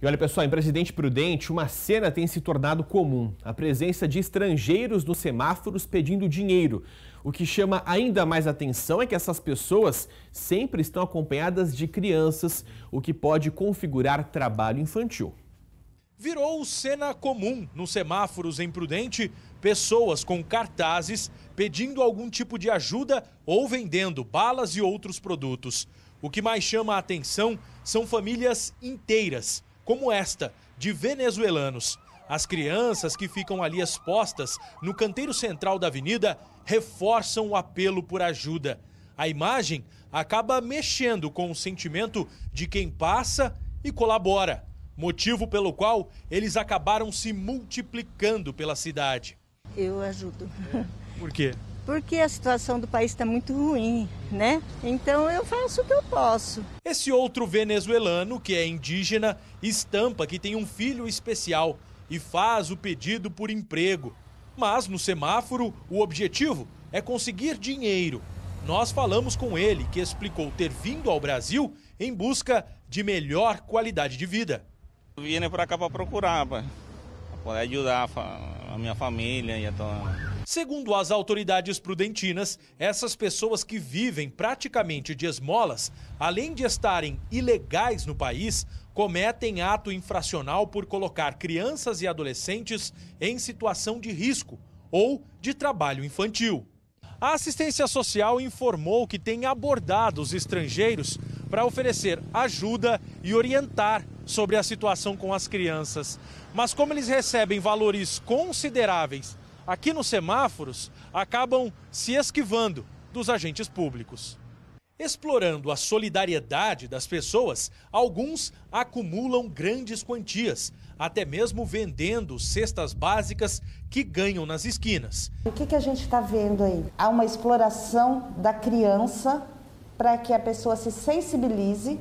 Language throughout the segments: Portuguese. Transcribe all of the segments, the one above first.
E olha pessoal, em Presidente Prudente, uma cena tem se tornado comum: a presença de estrangeiros nos semáforos pedindo dinheiro. O que chama ainda mais atenção é que essas pessoas sempre estão acompanhadas de crianças, o que pode configurar trabalho infantil. Virou cena comum nos semáforos em Prudente pessoas com cartazes pedindo algum tipo de ajuda ou vendendo balas e outros produtos. O que mais chama a atenção são famílias inteiras como esta, de venezuelanos. As crianças que ficam ali expostas no canteiro central da avenida reforçam o apelo por ajuda. A imagem acaba mexendo com o sentimento de quem passa e colabora, motivo pelo qual eles acabaram se multiplicando pela cidade. Eu ajudo. Por quê? porque a situação do país está muito ruim, né? Então eu faço o que eu posso. Esse outro venezuelano, que é indígena, estampa que tem um filho especial e faz o pedido por emprego. Mas no semáforo, o objetivo é conseguir dinheiro. Nós falamos com ele, que explicou ter vindo ao Brasil em busca de melhor qualidade de vida. Vim para cá para procurar, pai poder ajudar a minha família e a toda... Segundo as autoridades prudentinas, essas pessoas que vivem praticamente de esmolas, além de estarem ilegais no país, cometem ato infracional por colocar crianças e adolescentes em situação de risco ou de trabalho infantil. A assistência social informou que tem abordado os estrangeiros para oferecer ajuda e orientar sobre a situação com as crianças. Mas como eles recebem valores consideráveis aqui nos semáforos, acabam se esquivando dos agentes públicos. Explorando a solidariedade das pessoas, alguns acumulam grandes quantias, até mesmo vendendo cestas básicas que ganham nas esquinas. O que, que a gente está vendo aí? Há uma exploração da criança para que a pessoa se sensibilize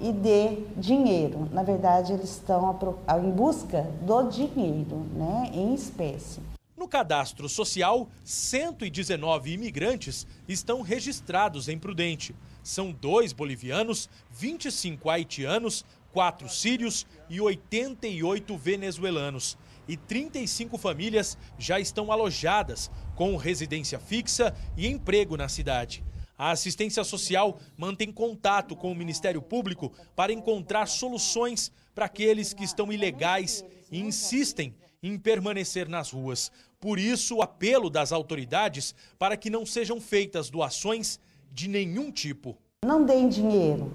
e dê dinheiro. Na verdade, eles estão em busca do dinheiro, né, em espécie. No cadastro social, 119 imigrantes estão registrados em Prudente. São dois bolivianos, 25 haitianos, quatro sírios e 88 venezuelanos. E 35 famílias já estão alojadas, com residência fixa e emprego na cidade. A assistência social mantém contato com o Ministério Público para encontrar soluções para aqueles que estão ilegais e insistem em permanecer nas ruas. Por isso, o apelo das autoridades para que não sejam feitas doações de nenhum tipo. Não deem dinheiro.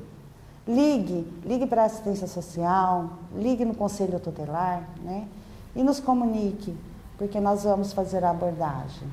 Ligue, ligue para a assistência social, ligue no conselho tutelar, né? E nos comunique, porque nós vamos fazer a abordagem.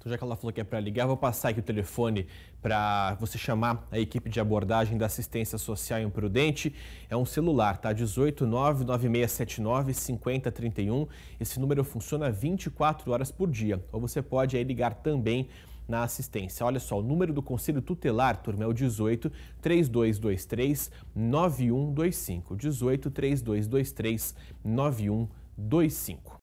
Então, já que ela falou que é para ligar, vou passar aqui o telefone para você chamar a equipe de abordagem da assistência social em Prudente. É um celular, tá? 18 18996795031. Esse número funciona 24 horas por dia. Ou você pode aí ligar também na assistência. Olha só, o número do Conselho Tutelar, turma, é o 18 3223 9125. 18 3223 9125.